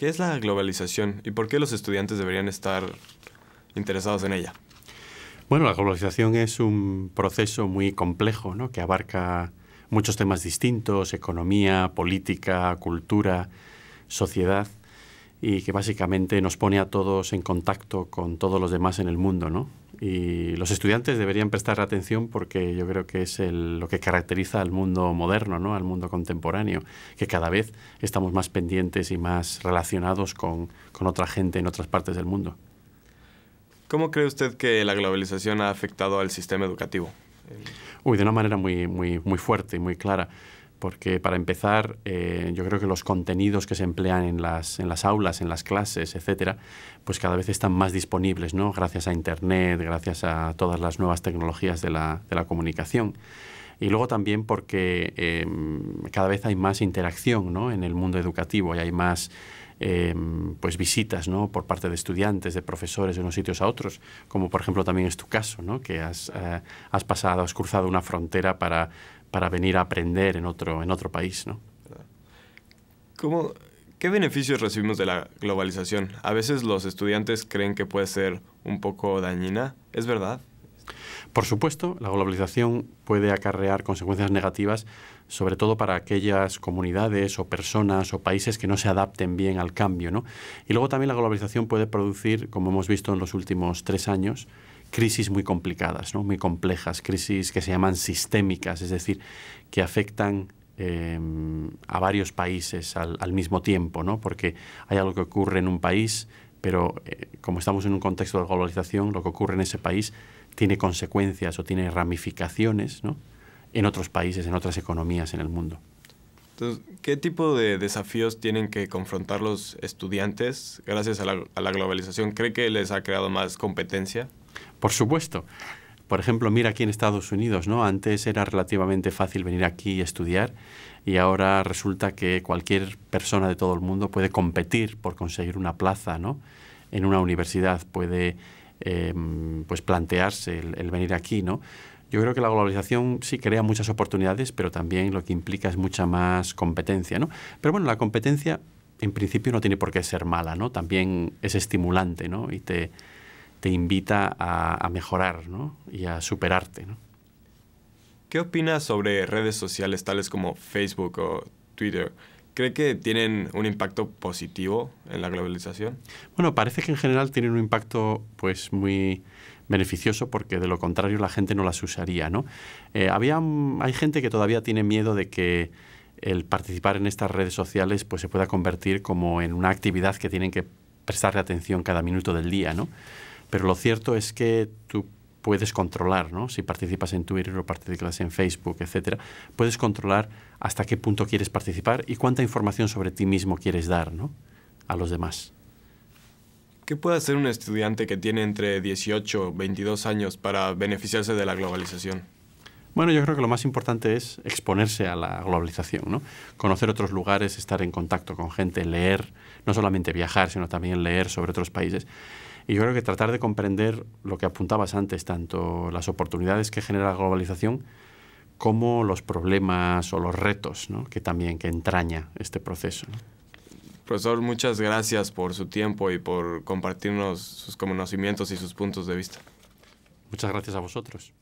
¿Qué es la globalización y por qué los estudiantes deberían estar interesados en ella? Bueno, la globalización es un proceso muy complejo ¿no? que abarca muchos temas distintos, economía, política, cultura, sociedad, y que básicamente nos pone a todos en contacto con todos los demás en el mundo. ¿no? y los estudiantes deberían prestar atención porque yo creo que es lo que caracteriza al mundo moderno, ¿no? al mundo contemporáneo, que cada vez estamos más pendientes y más relacionados con, otra gente en otras partes del mundo. ¿Cómo cree usted que la globalización ha afectado al sistema educativo? Uy, de una manera muy, muy, muy fuerte y muy clara porque para empezar, eh, yo creo que los contenidos que se emplean en las, en las aulas, en las clases, etcétera, pues cada vez están más disponibles, ¿no? Gracias a Internet, gracias a todas las nuevas tecnologías de la, de la comunicación. Y luego también porque em, cada vez hay más interacción ¿no? en el mundo educativo y hay más em, pues visitas ¿no? por parte de estudiantes, de profesores de unos sitios a otros, como por ejemplo también es tu caso, ¿no? que has, eh, has pasado, has cruzado una frontera para para venir a aprender en otro, en otro país. ¿no? ¿Qué beneficios recibimos de la globalización? A veces los estudiantes creen que puede ser un poco dañina. ¿Es verdad? Por supuesto, la globalización puede acarrear consecuencias negativas, sobre todo para aquellas comunidades o personas o países que no se adapten bien al cambio. ¿no? Y luego también la globalización puede producir, como hemos visto en los últimos tres años, crisis muy complicadas, ¿no? muy complejas, crisis que se llaman sistémicas, es decir, que afectan em, a varios países al, mismo tiempo, ¿no? porque hay algo que ocurre en un país, pero eh, como estamos en un contexto de globalización, lo que ocurre en ese país tiene consecuencias o tiene ramificaciones en otros países, en otras economías en el mundo. Entonces, ¿qué tipo de desafíos tienen que confrontar los estudiantes gracias a la globalización? ¿Cree que les ha creado más competencia? Por supuesto. Por ejemplo, mira aquí en Estados Unidos, ¿no? Antes era relativamente fácil venir aquí y estudiar y ahora resulta que cualquier persona de todo el mundo puede competir por conseguir una plaza, ¿no? En una universidad puede em, pues plantearse el, venir aquí, ¿no? Yo creo que la globalización sí crea muchas oportunidades, pero también lo que implica es mucha más competencia, ¿no? Pero bueno, la competencia en principio no tiene por qué ser mala, ¿no? También es estimulante, ¿no? Y te, te invita a, mejorar y a superarte. ¿Qué opinas sobre redes sociales tales como Facebook o Twitter? ¿Cree que tienen un impacto positivo en la globalización? Bueno, parece que en general tienen un impacto pues muy beneficioso porque de lo contrario la gente no las usaría, ¿no? Eh, hay gente que todavía tiene miedo de que el participar en estas redes sociales pues se pueda convertir como en una actividad que tienen que prestarle atención cada minuto del día, ¿no? Pero lo cierto es que tú puedes controlar, ¿no? Si participas en Twitter o participas en Facebook, etcétera, puedes controlar hasta qué punto quieres participar y cuánta información sobre ti mismo quieres dar, ¿no? A los demás. ¿Qué puede hacer un estudiante que tiene entre 18 y 22 años para beneficiarse de la globalización? Bueno, yo creo que lo más importante es exponerse a la globalización, ¿no? Conocer otros lugares, estar en contacto con gente, leer, no solamente viajar, sino también leer sobre otros países. Y yo creo que tratar de comprender lo que apuntabas antes, tanto las oportunidades que genera la globalización como los problemas o los retos que también que entraña este proceso. Profesor, muchas gracias por su tiempo y por compartirnos sus conocimientos y sus puntos de vista. Muchas gracias a vosotros.